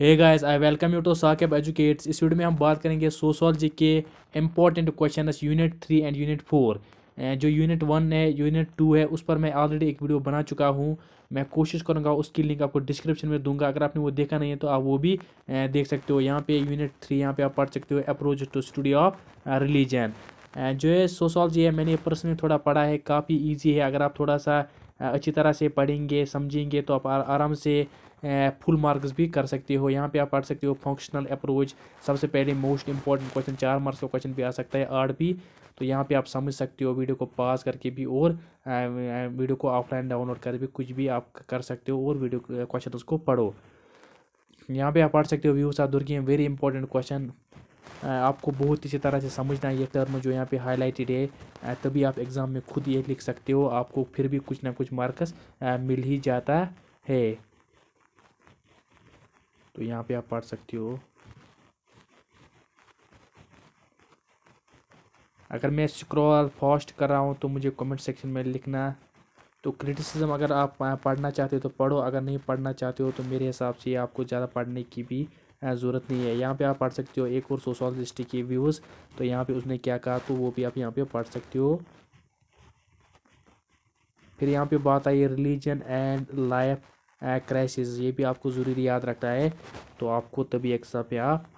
hey guys I welcome you to Saqib educates इस video में हम बात करेंगे सोशोलॉजी के important question unit three and unit four जो यूनिट वन है यूनिट टू है उस पर मैं ऑलरेडी एक वीडियो बना चुका हूँ मैं कोशिश करूँगा उसकी लिंक आपको डिस्क्रिप्शन में दूंगा अगर आपने वो देखा नहीं है तो आप वो भी देख सकते हो यहाँ पे यूनिट थ्री यहाँ पे आप पढ़ सकते हो approach to study of religion जो है सोशोलॉजी है मैंने पर्सनली थोड़ा पढ़ा है काफ़ी ईजी है अगर आप थोड़ा सा अच्छी तरह से पढ़ेंगे समझेंगे तो आप आराम से फुल मार्क्स भी कर सकते हो यहाँ पे आप पढ़ सकते हो फंक्शनल अप्रोच सबसे पहले मोस्ट इंपॉर्टेंट क्वेश्चन चार मार्क्स का क्वेश्चन भी आ सकता है आठ भी तो यहाँ पे आप समझ सकते हो वीडियो को पास करके भी और वीडियो को ऑफलाइन डाउनलोड कर भी कुछ भी आप कर सकते हो और वीडियो क्वेश्चन उसको पढ़ो यहाँ पे आप पढ़ सकते हो व्यूज आर दुर्गी वेरी इंपॉर्टेंट क्वेश्चन आपको बहुत इसी तरह से समझना है ये टर्म जो यहाँ पे हाईलाइटेड है तभी आप एग्ज़ाम में खुद ये लिख सकते हो आपको फिर भी कुछ ना कुछ मार्क्स मिल ही जाता है तो यहाँ पे आप पढ़ सकते हो अगर मैं स्क्रॉल फास्ट कर रहा हूँ तो मुझे कमेंट सेक्शन में लिखना तो क्रिटिसिज्म अगर आप पढ़ना चाहते हो तो पढ़ो अगर नहीं पढ़ना चाहते हो तो मेरे हिसाब से आपको ज़्यादा पढ़ने की भी ज़रूरत नहीं है यहाँ पे आप पढ़ सकते हो एक और सोशलिस्ट की व्यूज़ तो यहाँ पे उसने क्या कहा तो वो भी आप यहाँ पे पढ़ सकते हो फिर यहाँ पे बात आई रिलीजन एंड लाइफ क्रैशेज ये भी आपको ज़रूरी याद रखना है तो आपको तभी एक्सा पे आप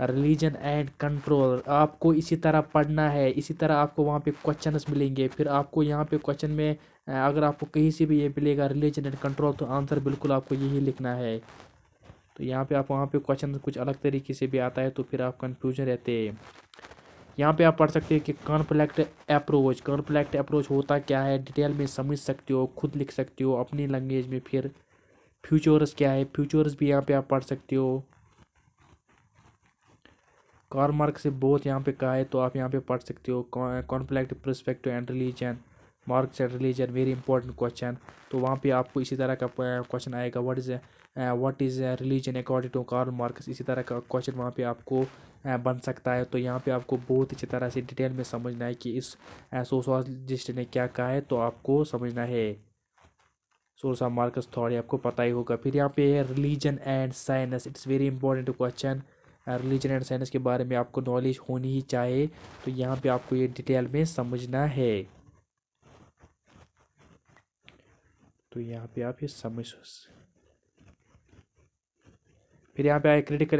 रिलीजन एंड कंट्रोल आपको इसी तरह पढ़ना है इसी तरह आपको वहाँ पे क्वेश्चंस मिलेंगे फिर आपको यहाँ पे क्वेश्चन में अगर आपको कहीं से भी ये मिलेगा रिलीजन एंड कंट्रोल तो आंसर बिल्कुल आपको यही लिखना है तो यहाँ पे आप वहाँ पे क्वेश्चन कुछ अलग तरीके से भी आता है तो फिर आप कंफ्यूजन रहते हैं यहाँ पे आप पढ़ सकते हैं कि कॉन्फ्लैक्ट अप्रोच कॉन्फ्लैक्ट अप्रोच होता क्या है डिटेल में समझ सकते हो खुद लिख सकते हो अपनी लैंग्वेज में फिर फ्यूचर्स क्या है फ्यूचर्स भी यहाँ पे आप पढ़ सकते हो कार मार्क से बहुत यहाँ पे कहा है तो आप यहाँ पे पढ़ सकते हो conflict perspective and religion Marx and religion very important question तो वहाँ पे आपको इसी तरह का क्वेश्चन आएगा what is what is religion according to Karl Marx इसी तरह का क्वेश्चन वहाँ पे आपको बन सकता है तो यहाँ पे आपको बहुत अच्छी तरह से डिटेल में समझना है कि इस सोशोलॉजिस्ट ने क्या कहा है तो आपको समझना है सोर्स ऑफ मार्क्स थॉट आपको पता ही होगा फिर यहाँ पे है religion and science it's very important question religion and science के बारे में आपको नॉलेज होनी ही चाहिए तो यहाँ पे आपको ये डिटेल में समझना है तो यहाँ पे आप ये समझ फिर यहाँ पे आए critical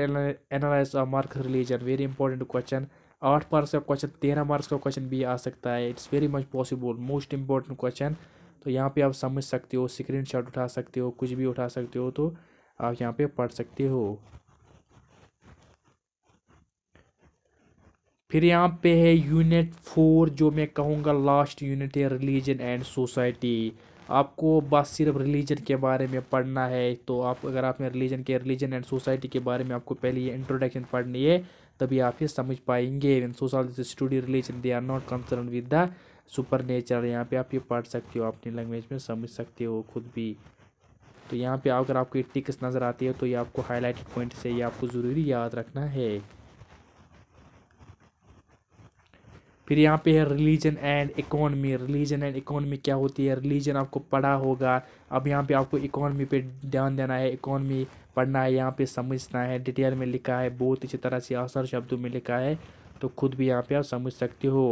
analyse of Marx religion very important question आठ मार्क्स का क्वेश्चन तेरह मार्क्स का क्वेश्चन भी आ सकता है it's very much possible most important question तो यहाँ पे आप समझ सकते हो स्क्रीन शॉट उठा सकते हो कुछ भी उठा सकते हो तो आप यहाँ पे पढ़ सकते हो फिर यहाँ पे है यूनिट फोर जो मैं कहूँगा लास्ट यूनिट है रिलीजन एंड सोसाइटी आपको बस सिर्फ रिलीजन के बारे में पढ़ना है तो आप अगर आपने रिलीजन के रिलीजन एंड सोसाइटी के बारे में आपको पहले ये इंट्रोडक्शन पढ़नी है तभी आप ये समझ पाएंगे in society study religion they are not concern with the super nature यहाँ पे आप ये पढ़ सकते हो अपनी लैंग्वेज में समझ सकते हो खुद भी तो यहाँ पे अगर आपको ये टिक्स नज़र आती है तो ये आपको हाईलाइटेड पॉइंट से ये आपको ज़रूरी याद रखना है फिर यहाँ पे है religion and economy religion and economy क्या होती है रिलीजन आपको पढ़ा होगा अब यहाँ पे आपको इकोनॉमी पे ध्यान देना है इकोनॉमी पढ़ना है यहाँ पे समझना है डिटेल में लिखा है बहुत अच्छी तरह से असर शब्दों में लिखा है तो खुद भी यहाँ पे आप समझ सकते हो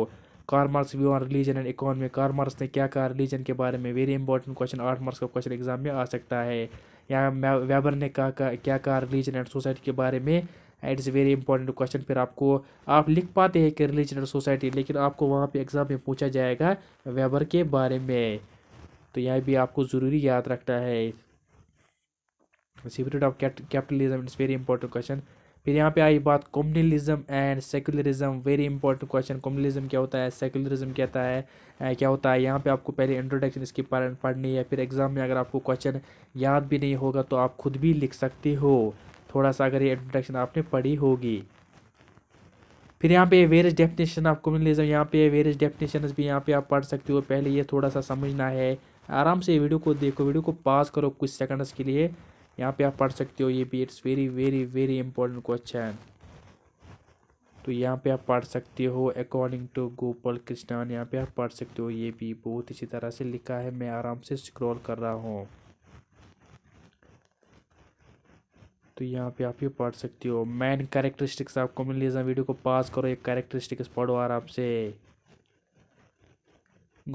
commerce view on religion and economy commerce ने क्या कहा रिलीजन के बारे में वेरी इंपॉर्टेंट क्वेश्चन आठ मार्क्स का क्वेश्चन एग्जाम में आ सकता है यहाँ वेबर ने कहा क्या कहा रिलीजन एंड सोसाइटी के बारे में and is very important question फिर आपको आप लिख पाते हैं कि रिलीजन और सोसाइटी लेकिन आपको वहाँ पे एग्ज़ाम में पूछा जाएगा वेबर के बारे में तो यह भी आपको ज़रूरी याद रखना है spirit of capitalism it's very important question फिर यहाँ पे आई बात communalism and secularism very important question communalism क्या होता है सेकुलरिज्म कहता है क्या होता है यहाँ पे आपको पहले इंट्रोडक्शन इसकी पढ़नी है फिर एग्ज़ाम में अगर आपको क्वेश्चन याद भी नहीं होगा तो आप खुद भी लिख सकते हो थोड़ा सा अगर ये इंट्रोडक्शन आपने पढ़ी होगी फिर यहाँ पे वेरियस डेफिनेशन ऑफ कम्युनलिज्म यहाँ पे वेरियस डेफिनेशन भी यहाँ पे आप पढ़ सकते हो पहले ये थोड़ा सा समझना है आराम से वीडियो को देखो वीडियो को पास करो कुछ सेकंड्स के लिए यहाँ पे आप पढ़ सकते हो ये भी it's very very very important question तो यहाँ पे आप पढ़ सकते हो अकॉर्डिंग टू गोपाल कृष्णन यहाँ पे आप पढ़ सकते हो ये भी बहुत अच्छी तरह से लिखा है मैं आराम से स्क्रॉल कर रहा हूँ तो यहाँ पे आप ही पढ़ सकती हो मैन कैरेक्टरिस्टिक्स आपको मिल रही वीडियो को पास करो एक कैरेक्टरिस्टिक्स पढ़ो आराम से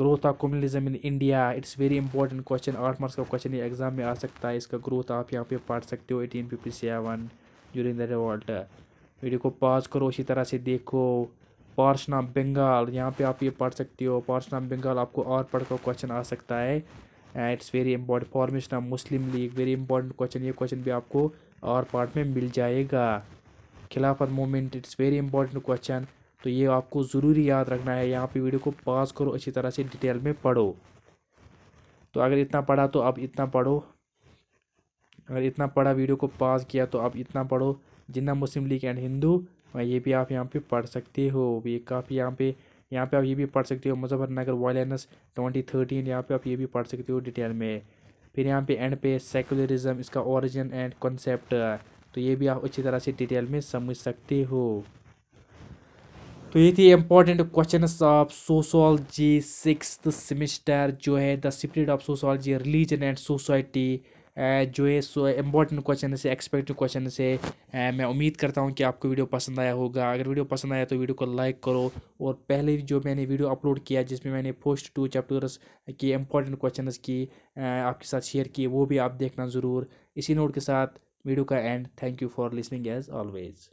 growth of communism in India it's very important question आठ मार्क्स का क्वेश्चन एग्जाम में आ सकता है इसका ग्रोथ आप यहाँ पे पढ़ सकते हो eighteen fifty seven during the revolt video को पास करो इसी तरह से देखो ऑफ बंगाल यहाँ पे आप ये पढ़ सकते हो ऑफ बंगाल आपको और पढ़ कर क्वेश्चन आ सकता है it's very important formation of Muslim League very important question ये क्वेश्चन भी आपको और पार्ट में मिल जाएगा Khilafat movement it's very important question तो ये आपको ज़रूरी याद रखना है यहाँ पे वीडियो को पास करो अच्छी तरह से डिटेल में पढ़ो तो अगर इतना पढ़ा तो आप इतना पढ़ो अगर इतना पढ़ा वीडियो को पास किया तो आप इतना पढ़ो Jinnah Muslim League and Hindu ये भी आप यहाँ पे पढ़ सकते हो ये काफ़ी यहाँ पे यहाँ पे आप ये भी पढ़ सकते हो मुजफ्फरनगर वायलेंस ट्वेंटी थर्टीन यहाँ पे आप ये भी पढ़ सकते हो डिटेल में फिर यहाँ पे एंड पे सेकुलरिज्म इसका ओरिजिन एंड कॉन्सेप्ट तो ये भी आप अच्छी तरह से डिटेल में समझ सकते हो तो ये थी important question of sociology six semester जो है the spirit of sociology religion and society जो है सो इम्पॉर्टेंट क्वेश्चन से एक्सपेक्टेड क्वेश्चन से मैं उम्मीद करता हूँ कि आपको वीडियो पसंद आया होगा अगर वीडियो पसंद आया तो वीडियो को लाइक करो और पहले जो मैंने वीडियो अपलोड किया जिसमें मैंने फर्स्ट टू चैप्टर्स की इम्पॉर्टेंट क्वेश्चन की आपके साथ शेयर किए वो भी आप देखना ज़रूर इसी नोट के साथ वीडियो का and thank you for listening as always